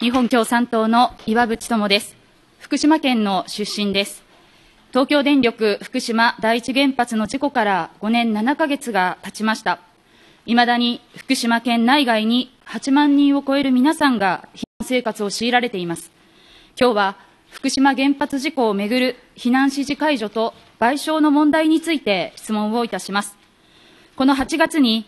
日本共産党の岩渕智です。福島県の出身です。東京電力福島第一原発の事故から5年7ヶ月が経ちました。いまだに福島県内外に8万人を超える皆さんが避難生活を強いられています。今日は福島原発事故をめぐる避難指示解除と賠償の問題について質問をいたします。この8月に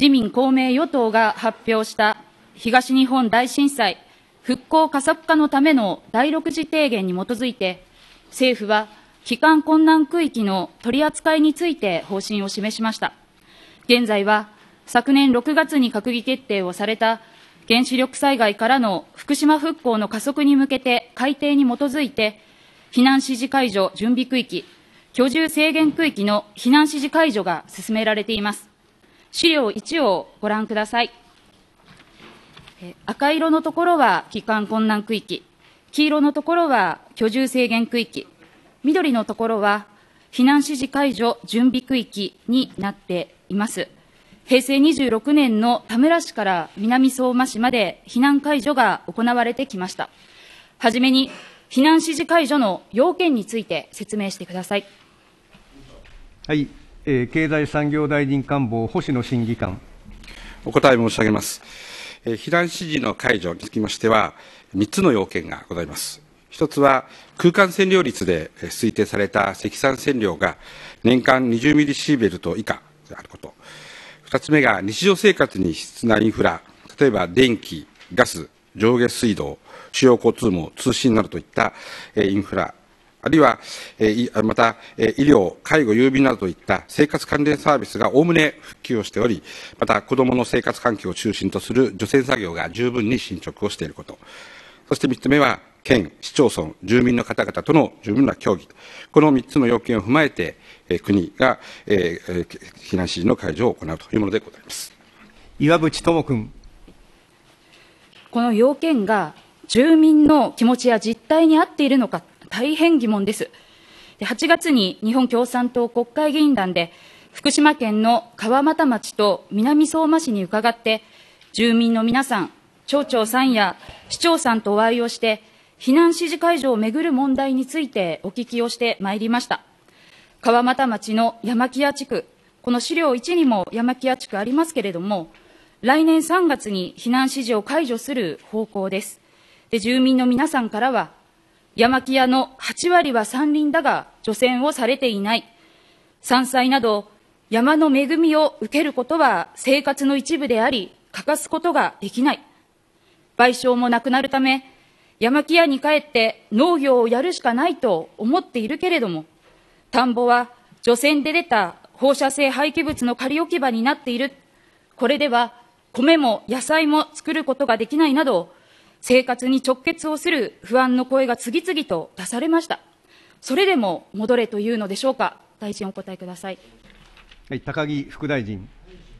自民・公明与党が発表した東日本大震災復興加速化のための第6次提言に基づいて、政府は帰還困難区域の取り扱いについて方針を示しました。現在は昨年6月に閣議決定をされた原子力災害からの福島復興の加速に向けて改定に基づいて、避難指示解除準備区域、居住制限区域の避難指示解除が進められています。資料1をご覧ください。赤色のところは帰還困難区域、黄色のところは居住制限区域、緑のところは避難指示解除準備区域になっています。平成26年の田村市から南相馬市まで避難解除が行われてきました。はじめに、避難指示解除の要件について説明してください。はい、えー、経済産業大臣官房星野審議官。お答え申し上げます。えー、避難指示の解除につきましては、3つの要件がございます。1つは、空間占領率で推定された積算占領が年間20ミリシーベルト以下であること。2つ目が、日常生活に必要なインフラ、例えば電気、ガス、上下水道、主要交通網、通信などといったインフラあるいは、また、医療、介護、郵便などといった生活関連サービスがおおむね復旧をしており、また子どもの生活環境を中心とする除染作業が十分に進捗をしていること、そして3つ目は、県、市町村、住民の方々との十分な協議、この3つの要件を踏まえて、国が避難指示の解除を行うというものでございます岩渕智君。この要件が住民の気持ちや実態に合っているのか。大変疑問です。で8月に日本共産党国会議員団で、福島県の川俣町と南相馬市に伺って、住民の皆さん、町長さんや市長さんとお会いをして、避難指示解除をめぐる問題についてお聞きをしてまいりました。川俣町の山木屋地区、この資料1にも山木屋地区ありますけれども、来年3月に避難指示を解除する方向です。で住民の皆さんからは、山木屋の8割は山林だが除染をされていない。山菜など山の恵みを受けることは生活の一部であり、欠かすことができない。賠償もなくなるため、山木屋に帰って農業をやるしかないと思っているけれども、田んぼは除染で出た放射性廃棄物の仮置き場になっている。これでは米も野菜も作ることができないなど、生活に直結をする不安の声が次々と出されました。それでも戻れというのでしょうか。大臣お答えください。はい、高木副大臣。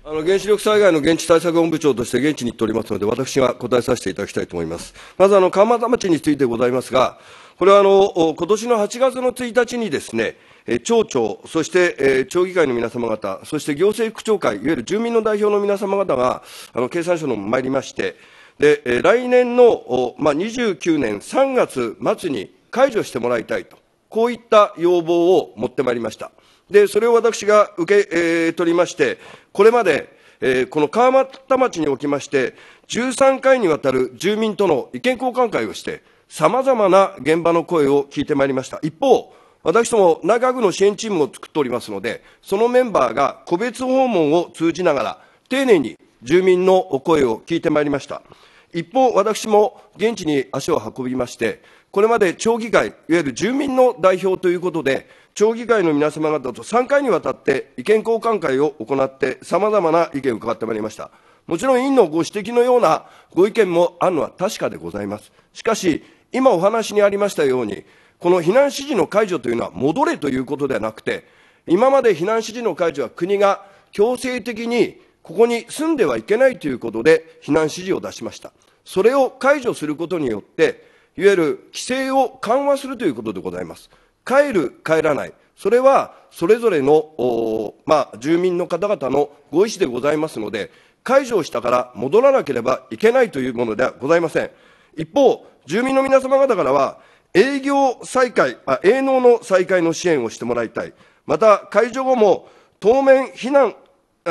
あの原子力災害の現地対策本部長として現地に行っておりますので、私が答えさせていただきたいと思います。まず、あの、川俣町についてございますが、これは、あの、今年の8月の1日にですね、町長、そして町議会の皆様方、そして行政副長会、いわゆる住民の代表の皆様方が、あの、経産省の参りまして、で、来年の、まあ、29年3月末に解除してもらいたいと、こういった要望を持ってまいりました。で、それを私が受け、えー、取りまして、これまで、えー、この川俣町におきまして、13回にわたる住民との意見交換会をして、さまざまな現場の声を聞いてまいりました。一方、私ども中区の支援チームを作っておりますので、そのメンバーが個別訪問を通じながら、丁寧に住民のお声を聞いてまいりました。一方、私も現地に足を運びまして、これまで町議会、いわゆる住民の代表ということで、町議会の皆様方と3回にわたって意見交換会を行って、さまざまな意見を伺ってまいりました。もちろん委員のご指摘のようなご意見もあるのは確かでございます。しかし、今お話にありましたように、この避難指示の解除というのは戻れということではなくて、今まで避難指示の解除は国が強制的にここに住んではいけないということで避難指示を出しました。それを解除することによって、いわゆる規制を緩和するということでございます。帰る、帰らない、それはそれぞれの、まあ、住民の方々のご意思でございますので、解除をしたから戻らなければいけないというものではございません。一方、住民の皆様方からは、営業再開、あ営農の再開の支援をしてもらいたい。また、解除後も当面避難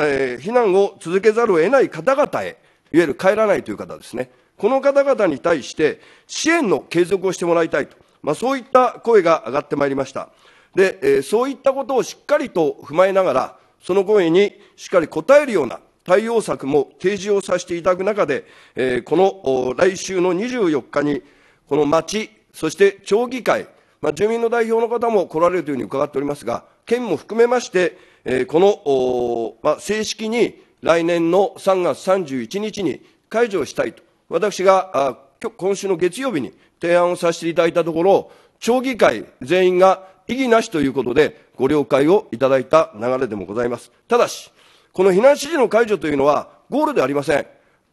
えー、避難を続けざるを得ない方々へ、いわゆる帰らないという方ですね。この方々に対して支援の継続をしてもらいたいと、まあ、そういった声が上がってまいりました。で、えー、そういったことをしっかりと踏まえながら、その声にしっかり応えるような対応策も提示をさせていただく中で、えー、この来週の24日に、この町、そして町議会、まあ、住民の代表の方も来られるというふうに伺っておりますが、県も含めまして、えー、この、まあ、正式に来年の3月31日に解除をしたいと、私が今週の月曜日に提案をさせていただいたところ、町議会全員が異議なしということで、ご了解をいただいた流れでもございます。ただし、この避難指示の解除というのはゴールではありません。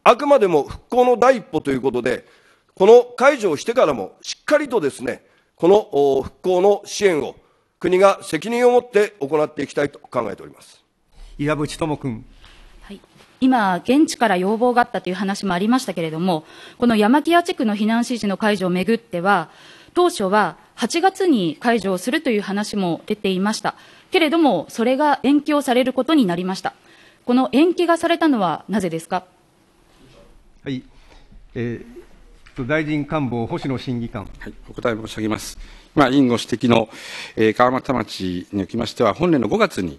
あくまでも復興の第一歩ということで、この解除をしてからもしっかりとですね、この復興の支援を国が責任を持って行っていきたいと考えております岩渕智君。はい、今、現地から要望があったという話もありましたけれども、この山木屋地区の避難指示の解除をめぐっては、当初は8月に解除をするという話も出ていました、けれども、それが延期をされることになりました、この延期がされたのはなぜですか。はいえー大臣官房、星野審議官、はい、お答え申し上げます。まあ、委員ご指摘の、えー、川俣町におきましては、本年の5月に、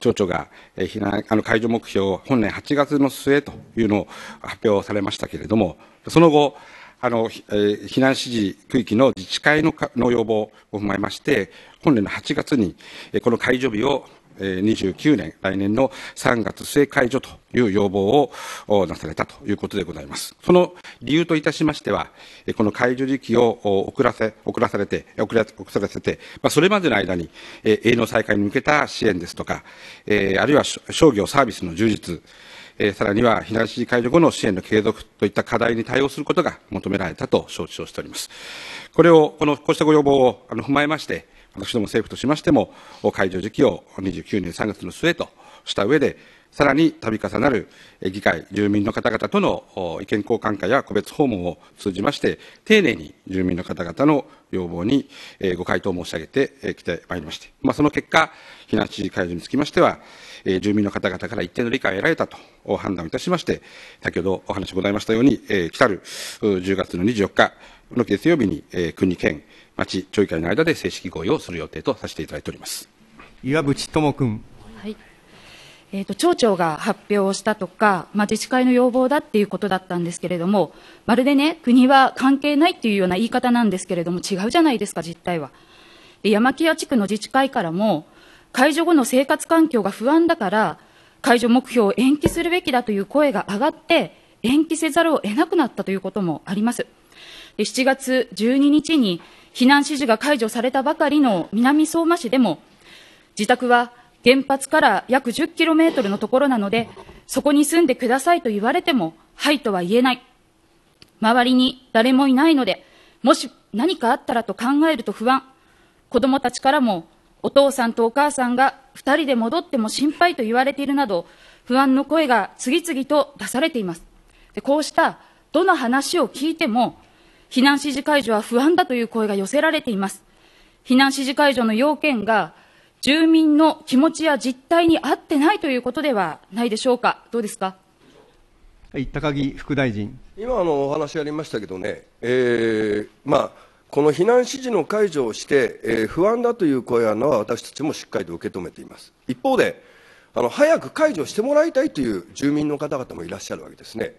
町長が、えー、避難あの解除目標を本年8月の末というのを発表されましたけれども、その後、あの、えー、避難指示区域の自治会のの要望を踏まえまして、本年の8月に、えー、この解除日を2029年、来年の3月末解除という要望をなされたということでございます。その理由といたしましては、この解除時期を遅らせ、遅らされて、遅ら遅らせて、まあ、それまでの間に、営農再開に向けた支援ですとか、あるいは商業サービスの充実、えさらには避難指示解除後の支援の継続といった課題に対応することが求められたと承知をしております。これを、この、こうしたご要望をあの踏まえまして、私ども政府としましても、解除時期を29年3月の末とした上で、さらに度重なる議会、住民の方々との意見交換会や個別訪問を通じまして、丁寧に住民の方々の要望にご回答申し上げてきてまいりまして、まあ、その結果、避難指示解除につきましては、え住民の方々から一定の理解を得られたと判断をいたしまして、先ほどお話ございましたように、え来る10月の24日の月曜日に、え国、県、町、町議会の間で正式合意をする予定とさせていただいております。岩渕智君。はいえーと、と町長が発表をしたとか、まあ、自治会の要望だっていうことだったんですけれども、まるでね、国は関係ないっていうような言い方なんですけれども、違うじゃないですか、実態は。で山木屋地区の自治会からも、解除後の生活環境が不安だから、解除目標を延期するべきだという声が上がって、延期せざるを得なくなったということもあります。7月12日に避難指示が解除されたばかりの南相馬市でも、自宅は原発から約10キロメートルのところなので、そこに住んでくださいと言われても、はいとは言えない。周りに誰もいないので、もし何かあったらと考えると不安。子供たちからもお父さんとお母さんが2人で戻っても心配と言われているなど、不安の声が次々と出されています。でこうしたどの話を聞いても、避難指示解除は不安だという声が寄せられています。避難指示解除の要件が、住民の気持ちや実態に合ってないということではないでしょうか、どうですか。はい、高木副大臣今あのお話ありましたけどね、えーまあこの避難指示の解除をして、えー、不安だという声は私たちもしっかりと受け止めています。一方で、あの早く解除してもらいたいという住民の方々もいらっしゃるわけですね。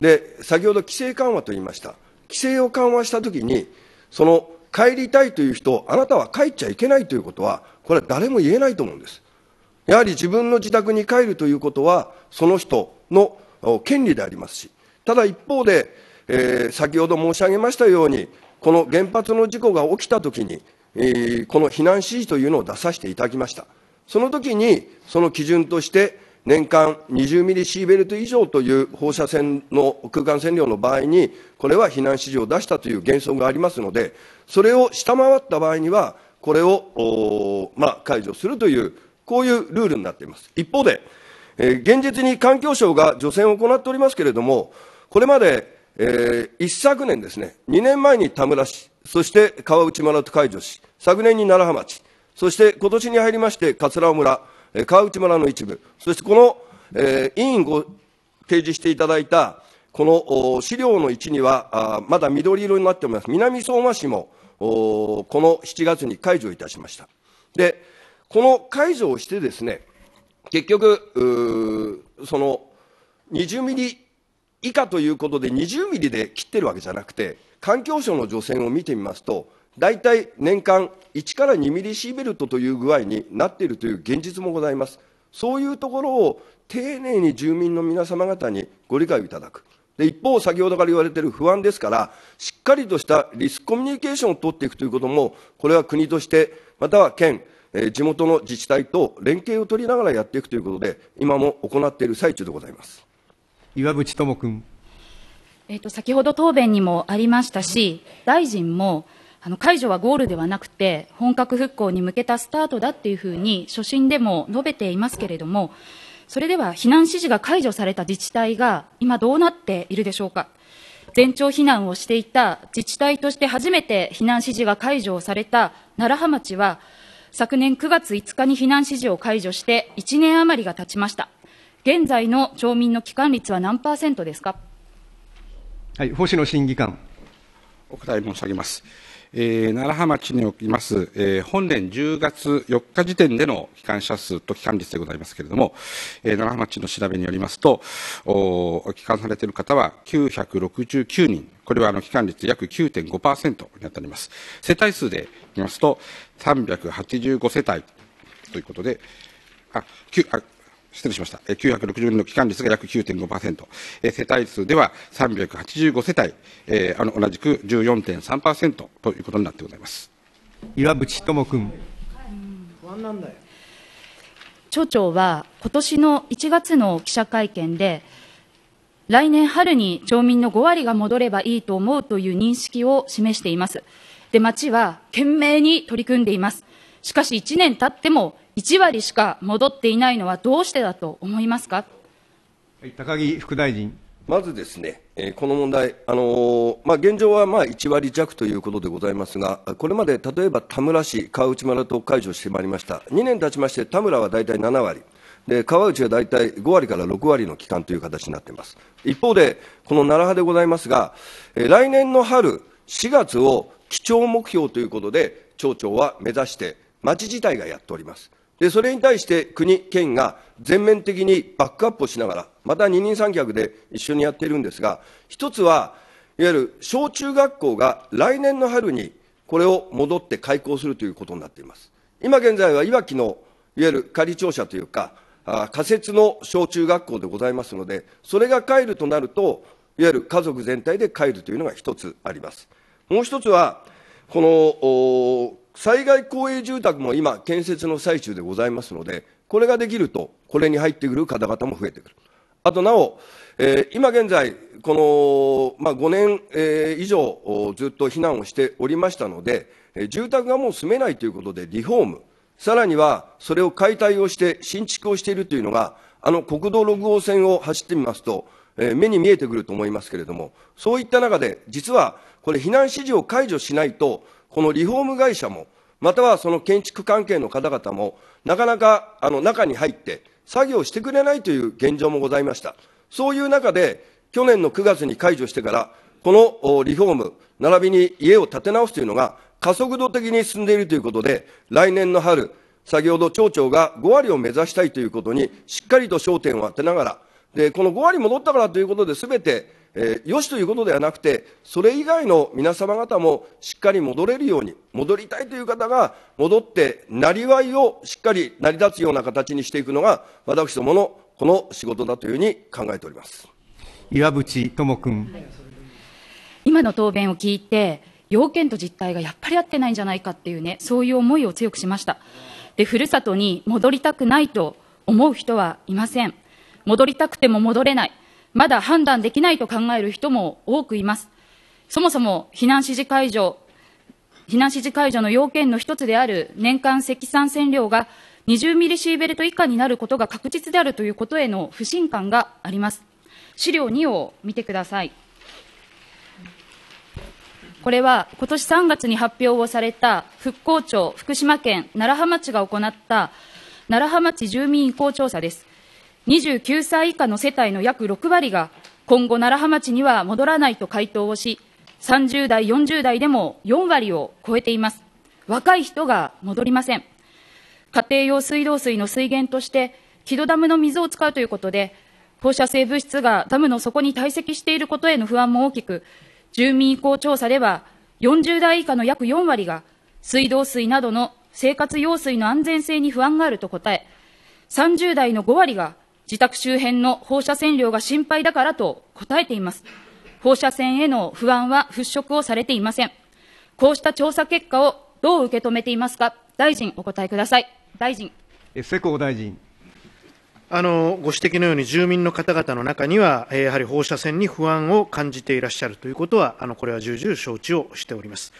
で、先ほど規制緩和と言いました。規制を緩和したときに、その帰りたいという人、あなたは帰っちゃいけないということは、これは誰も言えないと思うんです。やはり自分の自宅に帰るということは、その人の権利でありますし、ただ一方で、えー、先ほど申し上げましたように、この原発の事故が起きたときに、この避難指示というのを出させていただきました。その時に、その基準として、年間20ミリシーベルト以上という放射線の空間線量の場合に、これは避難指示を出したという原則がありますので、それを下回った場合には、これを、まあ、解除するという、こういうルールになっています。一方で、えー、現実に環境省が除染を行っておりますけれども、これまでえー、一昨年ですね、2年前に田村市、そして川内村と解除し、昨年に楢葉町、そして今年に入りまして桂尾村、川内村の一部、そしてこの、えー、委員ご提示していただいた、この資料の置には、まだ緑色になっております、南相馬市もこの7月に解除いたしました。で、この解除をしてですね、結局、その20ミリ以下ということで20ミリで切ってるわけじゃなくて、環境省の除染を見てみますと、大体年間1から2ミリシーベルトという具合になっているという現実もございます。そういうところを丁寧に住民の皆様方にご理解をいただく。で一方、先ほどから言われている不安ですから、しっかりとしたリスクコミュニケーションを取っていくということも、これは国として、または県、え地元の自治体と連携を取りながらやっていくということで、今も行っている最中でございます。岩渕智君。えっ、と、先ほど答弁にもありましたし、大臣も、あの解除はゴールではなくて、本格復興に向けたスタートだっていうふうに、所信でも述べていますけれども、それでは避難指示が解除された自治体が今どうなっているでしょうか。全庁避難をしていた自治体として初めて避難指示が解除された楢葉町は、昨年9月5日に避難指示を解除して1年余りが経ちました。現在の町民の帰還率は何パーセントですか。はい、星野審議官。お答え申し上げます。えー、奈良浜町におきます、えー、本年10月4日時点での帰還者数と帰還率でございますけれども、えー、奈良浜町の調べによりますと、お帰還されている方は969人、これはあの帰還率約9.5%に当たります。世帯数で見ますと、385世帯ということで、あ、9あ失礼しました。えー、960の期間率が約9.5%。えー、世帯数では385世帯、えー、あの同じく14.3%ということになってございます。岩渕智君。不安なんだよ。町長は今年の1月の記者会見で、来年春に町民の5割が戻ればいいと思うという認識を示しています。で、町は懸命に取り組んでいます。しかし1年経っても1割しか戻っていないのはどうしてだと思いますか。高木副大臣まずですね、この問題、あのまあ、現状はまあ1割弱ということでございますが、これまで例えば田村市、川内村と解除してまいりました、2年経ちまして、田村は大体7割。で川内は大体5割から6割の期間という形になっています。一方で、この奈良派でございますが、来年の春、4月を基調目標ということで、町長は目指して、町自体がやっております。で、それに対して国、県が全面的にバックアップをしながら、また二人三脚で一緒にやっているんですが、一つは、いわゆる小中学校が来年の春にこれを戻って開校するということになっています。今現在はいわきのいわゆる仮庁舎というか、あ仮設の小中学校でございますので、それが帰るとなると、いわゆる家族全体で帰るというのが一つあります。もう一つは、この災害公営住宅も今、建設の最中でございますので、これができると、これに入ってくる方々も増えてくる。あとなお、えー、今現在、この、まあ、5年、えー、以上ずっと避難をしておりましたので、えー、住宅がもう住めないということでリフォーム、さらにはそれを解体をして新築をしているというのが、あの国道6号線を走ってみますと、えー、目に見えてくると思いますけれども、そういった中で、実はこれ、避難指示を解除しないと、このリフォーム会社も、またはその建築関係の方々も、なかなかあの中に入って作業してくれないという現状もございました。そういう中で、去年の9月に解除してから、このリフォーム、並びに家を建て直すというのが加速度的に進んでいるということで、来年の春、先ほど町長が5割を目指したいということにしっかりと焦点を当てながら、で、この5割戻ったからということですべて、えー、よしということではなくて、それ以外の皆様方もしっかり戻れるように、戻りたいという方が戻って、なりわいをしっかり成り立つような形にしていくのが、私どものこの仕事だというふうに考えております。岩渕智君、今の答弁を聞いて、要件と実態がやっぱり合ってないんじゃないかっていうね、そういう思いを強くしました。で、ふるさとに戻りたくないと思う人はいません。戻りたくても戻れない、まだ判断できないと考える人も多くいます。そもそも避難指示解除、避難指示解除の要件の一つである年間積算線量が20ミリシーベルト以下になることが確実であるということへの不信感があります。資料2を見てください。これは今年3月に発表をされた復興庁福島県楢葉町が行った楢葉町住民意向調査です。29歳以下の世帯の約6割が、今後、楢葉町には戻らないと回答をし、30代、40代でも4割を超えています。若い人が戻りません。家庭用水道水の水源として、木戸ダムの水を使うということで、放射性物質がダムの底に堆積していることへの不安も大きく、住民意向調査では、40代以下の約4割が、水道水などの生活用水の安全性に不安があると答え、30代の5割が、自宅周辺の放射線量が心配だからと答えています。放射線への不安は払拭をされていません。こうした調査結果をどう受け止めていますか。大臣、お答えください。大臣。世耕大臣。あのご指摘のように、住民の方々の中には、やはり放射線に不安を感じていらっしゃるということは、あのこれは重々承知をしております。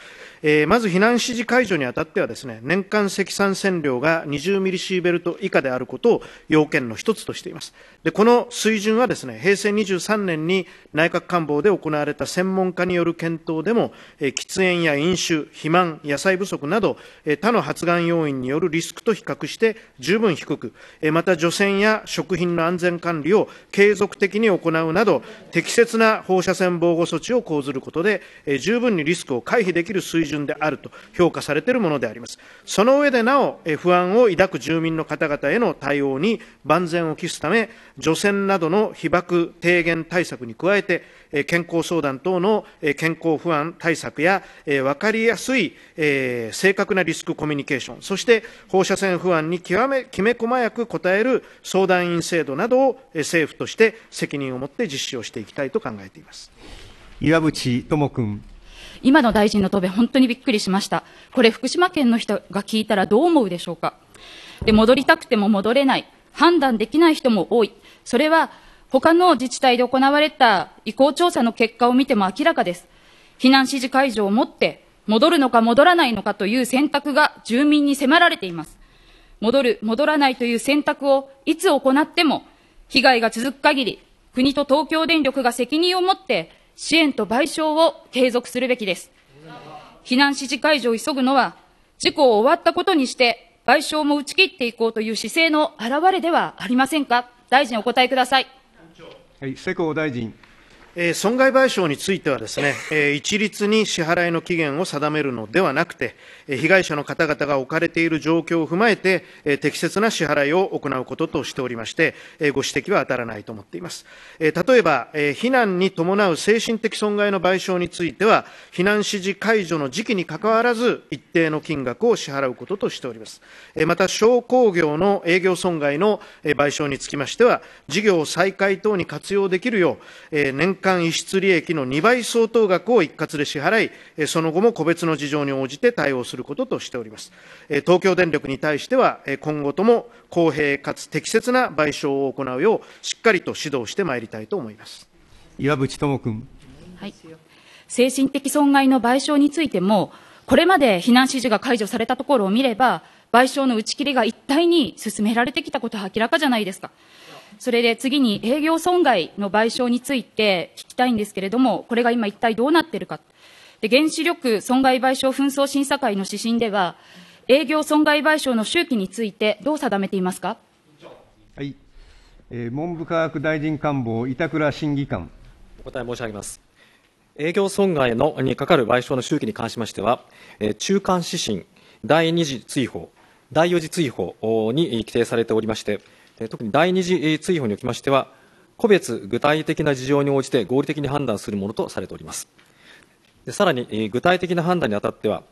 えー、まず避難指示解除にあたってはですね、年間積算線量が20ミリシーベルト以下であることを要件の一つとしています。で、この水準はですね、平成23年に内閣官房で行われた専門家による検討でも、えー、喫煙や飲酒、肥満、野菜不足など、えー、他の発がん要因によるリスクと比較して十分低く、えー、また除染や食品の安全管理を継続的に行うなど、適切な放射線防護措置を講ずることで、えー、十分にリスクを回避できる水準準であると評価されているものであります。その上でなお、不安を抱く住民の方々への対応に万全を期すため、除染などの被爆低減対策に加えて、健康相談等の健康不安対策や、分かりやすい正確なリスクコミュニケーション、そして放射線不安に極めきめ細やく応える相談員制度などを政府として責任を持って実施をしていきたいと考えています。岩渕智君。今の大臣の答弁、本当にびっくりしました。これ、福島県の人が聞いたらどう思うでしょうか。で、戻りたくても戻れない。判断できない人も多い。それは、他の自治体で行われた意向調査の結果を見ても明らかです。避難指示解除をもって、戻るのか戻らないのかという選択が住民に迫られています。戻る、戻らないという選択をいつ行っても、被害が続く限り、国と東京電力が責任を持って支援と賠償を継続するべきです。避難指示解除を急ぐのは、事故を終わったことにして、賠償も打ち切っていこうという姿勢の表れではありませんか。大臣、お答えください。はい、世耕大臣。損害賠償についてはですね、一律に支払いの期限を定めるのではなくて、被害者の方々が置かれている状況を踏まえて、適切な支払いを行うこととしておりまして、ご指摘は当たらないと思っています。例えば、避難に伴う精神的損害の賠償については、避難指示解除の時期にかかわらず、一定の金額を支払うこととしております。また、商工業の営業損害の賠償につきましては、事業再開等に活用できるよう、年間逸失利益の2倍相当額を一括で支払い、その後も個別の事情に応じて対応することとしております。東京電力に対しては、今後とも公平かつ適切な賠償を行うよう、しっかりと指導してまいりたいと思います岩渕智君、はい。精神的損害の賠償についても、これまで避難指示が解除されたところを見れば、賠償の打ち切りが一体に進められてきたことは明らかじゃないですか。それで次に営業損害の賠償について聞きたいんですけれども、これが今一体どうなっているか。で原子力損害賠償紛争審査会の指針では、営業損害賠償の周期についてどう定めていますか。はい、えー、文部科学大臣官房板倉審議官。お答え申し上げます。営業損害のにかかる賠償の周期に関しましては、えー、中間指針第2次追放、第4次追放に規定されておりまして、特に第二次追放におきましては、個別具体的な事情に応じて合理的に判断するものとされております。さらに、具体的な判断にあたっては、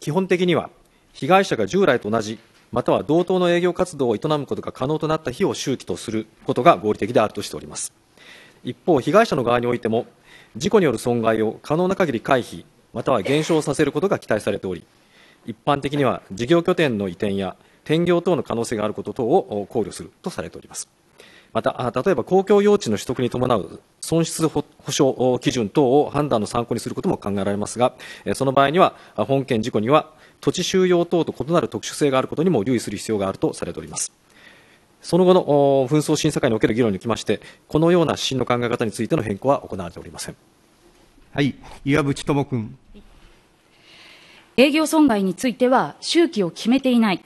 基本的には被害者が従来と同じ、または同等の営業活動を営むことが可能となった日を周期とすることが合理的であるとしております。一方、被害者の側においても、事故による損害を可能な限り回避、または減少させることが期待されており、一般的には事業拠点の移転や転業等の可能性があること等を考慮するとされております。また、例えば公共用地の取得に伴う損失保障基準等を判断の参考にすることも考えられますが、その場合には、本件事故には土地収用等と異なる特殊性があることにも留意する必要があるとされております。その後の紛争審査会における議論におきまして、このような指針の考え方についての変更は行われておりません。はい、岩渕智君。営業損害については、周期を決めていない。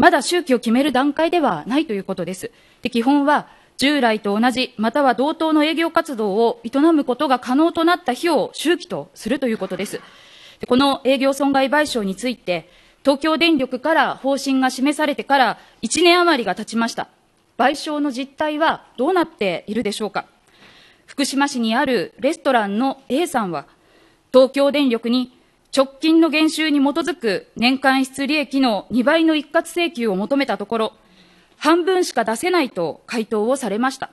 まだ周期を決める段階ではないということです。で基本は、従来と同じ、または同等の営業活動を営むことが可能となった日を周期とするということです。でこの営業損害賠償について、東京電力から方針が示されてから1年余りが経ちました。賠償の実態はどうなっているでしょうか。福島市にあるレストランの A さんは、東京電力に直近の減収に基づく年間出利益の2倍の一括請求を求めたところ、半分しか出せないと回答をされました。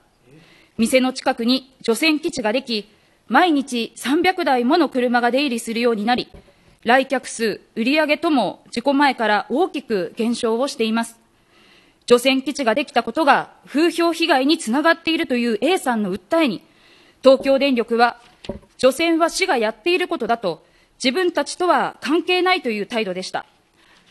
店の近くに除染基地ができ、毎日300台もの車が出入りするようになり、来客数、売上とも事故前から大きく減少をしています。除染基地ができたことが風評被害につながっているという A さんの訴えに、東京電力は、除染は市がやっていることだと、自分たちとは関係ないという態度でした。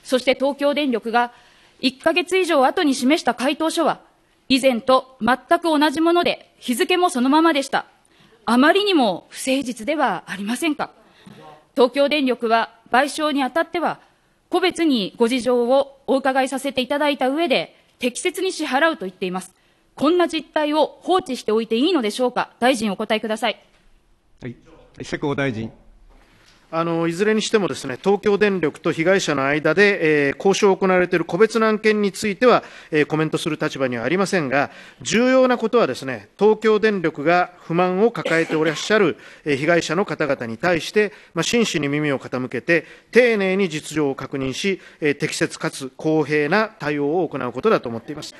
そして東京電力が1ヶ月以上後に示した回答書は、以前と全く同じもので、日付もそのままでした。あまりにも不誠実ではありませんか。東京電力は賠償にあたっては、個別にご事情をお伺いさせていただいた上で、適切に支払うと言っています。こんな実態を放置しておいていいのでしょうか。大臣お答えください。はい、施工大臣。あのいずれにしてもですね東京電力と被害者の間で、えー、交渉を行われている個別の案件については、えー、コメントする立場にはありませんが重要なことはですね東京電力が不満を抱えておらっしゃる、えー、被害者の方々に対して、まあ、真摯に耳を傾けて丁寧に実情を確認し、えー、適切かつ公平な対応を行うことだと思っています。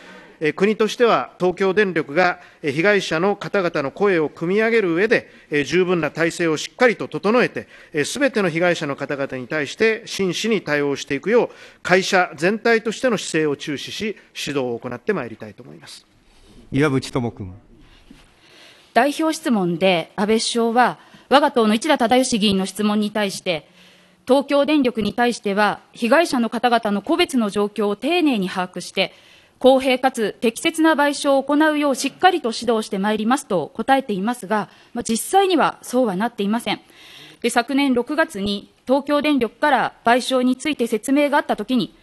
国としては東京電力が被害者の方々の声を組み上げる上で、十分な体制をしっかりと整えて、すべての被害者の方々に対して真摯に対応していくよう、会社全体としての姿勢を注視し、指導を行ってまいりたいと思います。岩渕智君代表質問で安倍首相は、我が党の市田忠義議員の質問に対して、東京電力に対しては、被害者の方々の個別の状況を丁寧に把握して、公平かつ適切な賠償を行うようしっかりと指導してまいりますと答えていますが、まあ、実際にはそうはなっていません。で昨年6月に東京電力から賠償について説明があったときに、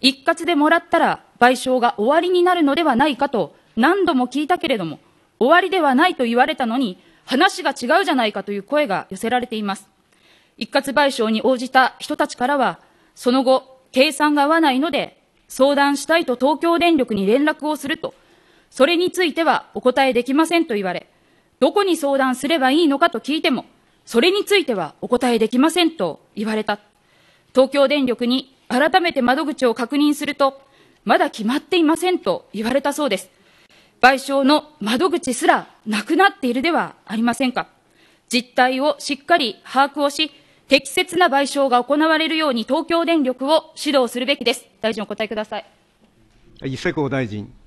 一括でもらったら賠償が終わりになるのではないかと何度も聞いたけれども、終わりではないと言われたのに、話が違うじゃないかという声が寄せられています。一括賠償に応じた人たちからは、その後、計算が合わないので相談したいと東京電力に連絡をすると、それについてはお答えできませんと言われ、どこに相談すればいいのかと聞いても、それについてはお答えできませんと言われた。東京電力に改めて窓口を確認すると、まだ決まっていませんと言われたそうです。賠償の窓口すらなくなっているではありませんか。実態をしっかり把握をし、適切な賠償が行われるように東京電力を指導するべきです。大臣お答えください。伊勢工大臣。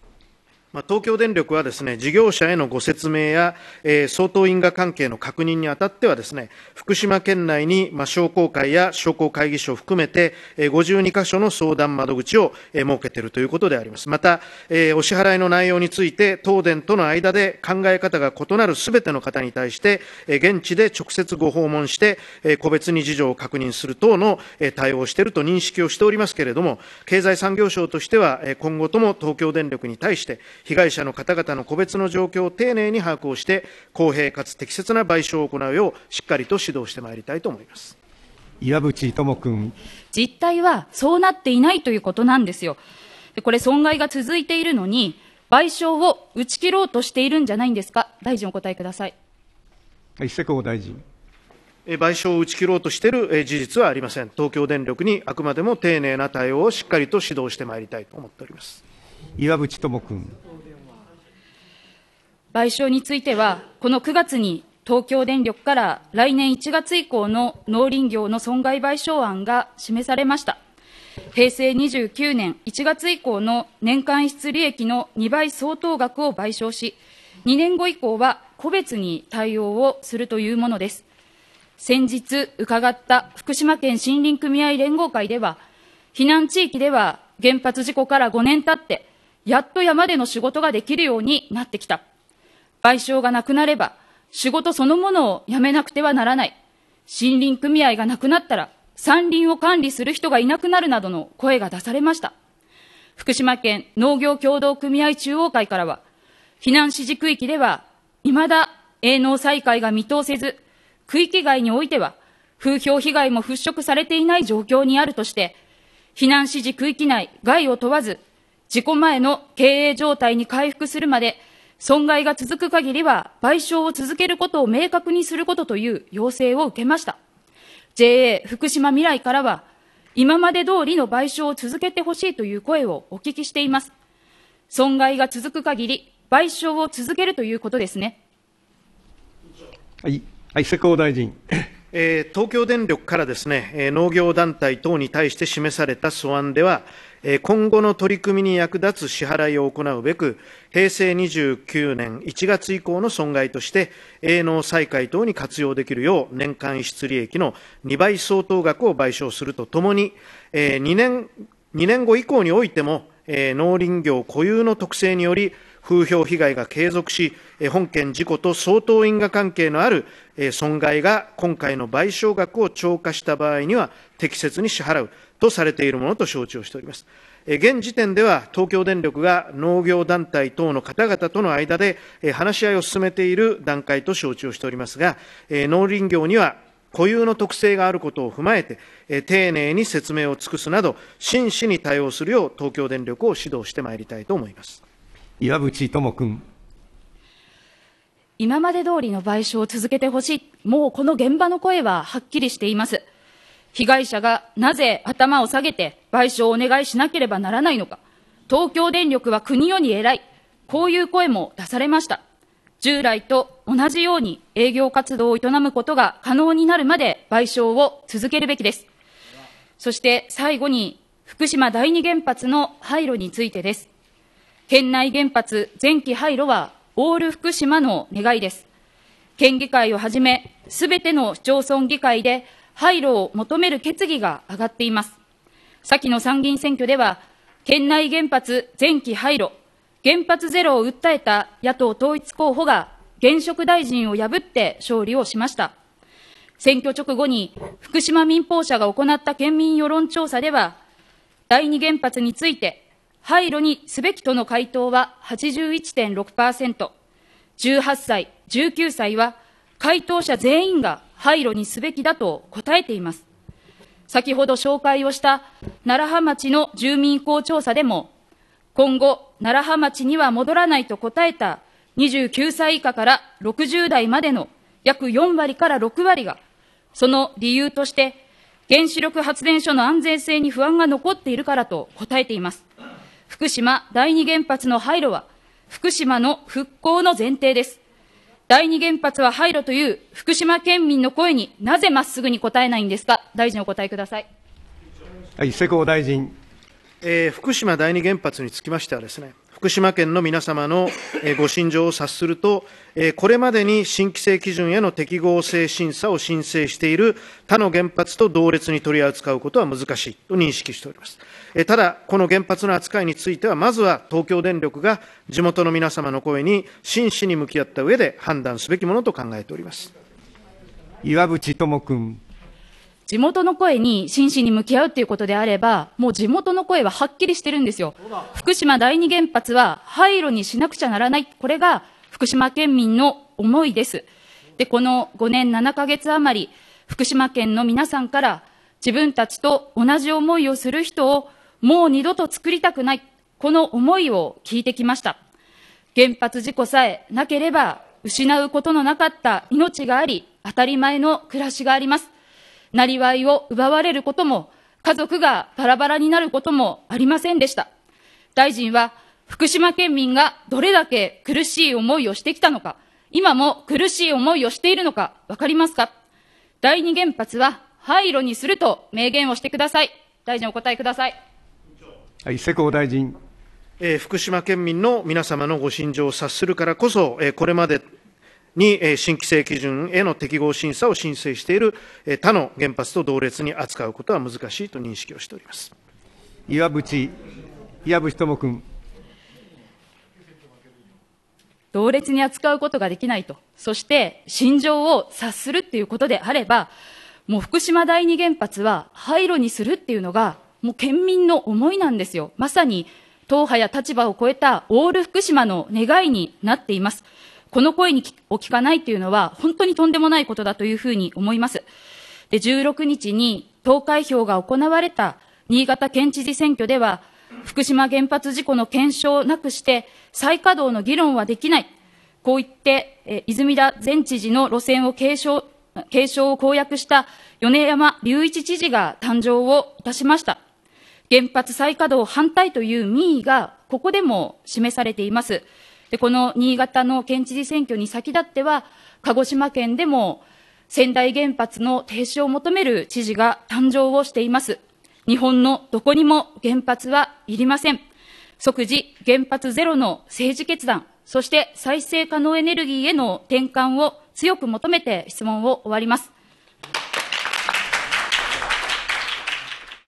ま東京電力はですね、事業者へのご説明や、えー、相当因果関係の確認にあたってはですね、福島県内に、ま商工会や商工会議所を含めて、え52箇所の相談窓口を、え設けているということであります。また、えー、お支払いの内容について、東電との間で考え方が異なるすべての方に対して、え現地で直接ご訪問して、え個別に事情を確認する等の、え対応をしていると認識をしておりますけれども、経済産業省としては、え今後とも東京電力に対して、被害者の方々の個別の状況を丁寧に把握をして、公平かつ適切な賠償を行うよう、しっかりと指導してまいりたいと思います。岩渕智君実態はそうなっていないということなんですよ。これ、損害が続いているのに、賠償を打ち切ろうとしているんじゃないんですか、大臣、お答えください。一瀬厚大臣賠償を打ち切ろうとしている事実はありません、東京電力にあくまでも丁寧な対応をしっかりと指導してまいりたいと思っております岩渕智君。賠償については、この9月に東京電力から来年1月以降の農林業の損害賠償案が示されました。平成29年1月以降の年間出利益の2倍相当額を賠償し、2年後以降は個別に対応をするというものです。先日伺った福島県森林組合連合会では、避難地域では原発事故から5年経って、やっと山での仕事ができるようになってきた。賠償がなくなれば、仕事そのものをやめなくてはならない。森林組合がなくなったら、山林を管理する人がいなくなるなどの声が出されました。福島県農業協同組合中央会からは、避難指示区域では、未だ営農再開が見通せず、区域外においては、風評被害も払拭されていない状況にあるとして、避難指示区域内外を問わず、事故前の経営状態に回復するまで、損害が続く限りは賠償を続けることを明確にすることという要請を受けました。JA 福島未来からは、今まで通りの賠償を続けてほしいという声をお聞きしています。損害が続く限り、賠償を続けるということですね。はい、はい、世耕大臣。えー、東京電力からですね、え農業団体等に対して示された素案では、今後の取り組みに役立つ支払いを行うべく、平成29年1月以降の損害として、営農再開等に活用できるよう、年間出利益の2倍相当額を賠償するとともに、2年 ,2 年後以降においても、農林業固有の特性により、風評被害が継続し、本件事故と相当因果関係のある損害が今回の賠償額を超過した場合には、適切に支払うとされているものと承知をしております。現時点では、東京電力が農業団体等の方々との間で話し合いを進めている段階と承知をしておりますが、農林業には固有の特性があることを踏まえて、丁寧に説明を尽くすなど、真摯に対応するよう、東京電力を指導してまいりたいと思います。岩渕智君。今まで通りの賠償を続けてほしい。もうこの現場の声ははっきりしています。被害者がなぜ頭を下げて賠償をお願いしなければならないのか。東京電力は国より偉い。こういう声も出されました。従来と同じように営業活動を営むことが可能になるまで賠償を続けるべきです。そして最後に福島第二原発の廃炉についてです。県内原発前期廃炉はオール福島の願いです。県議会をはじめ、すべての市町村議会で廃炉を求める決議が上がっています。先の参議院選挙では、県内原発前期廃炉、原発ゼロを訴えた野党統一候補が現職大臣を破って勝利をしました。選挙直後に福島民放社が行った県民世論調査では、第二原発について廃炉にすべきとの回答は81.6%、18歳、19歳は回答者全員が廃炉にすべきだと答えています。先ほど紹介をした楢葉町の住民意向調査でも、今後、楢葉町には戻らないと答えた29歳以下から60代までの約4割から6割が、その理由として、原子力発電所の安全性に不安が残っているからと答えています。福島第二原発の廃炉は、福島の復興の前提です。第二原発は廃炉という福島県民の声になぜまっすぐに答えないんですか、大臣お答えください。はい、世耕大臣。えー、福島第二原発につきましてはですね、福島県の皆様のご心情を察すると、これまでに新規制基準への適合性審査を申請している他の原発と同列に取り扱うことは難しいと認識しております。ただ、この原発の扱いについては、まずは東京電力が地元の皆様の声に真摯に向き合った上で判断すべきものと考えております。岩渕智君。地元の声に真摯に向き合うということであれば、もう地元の声ははっきりしてるんですよ。福島第二原発は廃炉にしなくちゃならない。これが福島県民の思いです。で、この5年7ヶ月余り、福島県の皆さんから自分たちと同じ思いをする人をもう二度と作りたくない。この思いを聞いてきました。原発事故さえなければ失うことのなかった命があり、当たり前の暮らしがあります。なりわいを奪われることも、家族がバラバラになることもありませんでした。大臣は、福島県民がどれだけ苦しい思いをしてきたのか、今も苦しい思いをしているのか、わかりますか第二原発は廃炉にすると明言をしてください。大臣お答えください。はい、世耕大臣。え福島県民の皆様のご心情を察するからこそ、えこれまでに新規制基準への適合審査を申請している他の原発と同列に扱うことは難しいと認識をしております岩渕岩渕智君。同列に扱うことができないと、そして心情を察するっていうことであれば、もう福島第二原発は廃炉にするっていうのが、もう県民の思いなんですよ。まさに党派や立場を超えたオール福島の願いになっています。この声にを聞かないというのは、本当にとんでもないことだというふうに思います。で、16日に投開票が行われた新潟県知事選挙では、福島原発事故の検証なくして、再稼働の議論はできない。こう言って、え泉田前知事の路線を継承、継承を公約した米山隆一知事が誕生をいたしました。原発再稼働反対という民意がここでも示されています。で、この新潟の県知事選挙に先立っては、鹿児島県でも仙台原発の停止を求める知事が誕生をしています。日本のどこにも原発はいりません。即時原発ゼロの政治決断、そして再生可能エネルギーへの転換を強く求めて質問を終わります。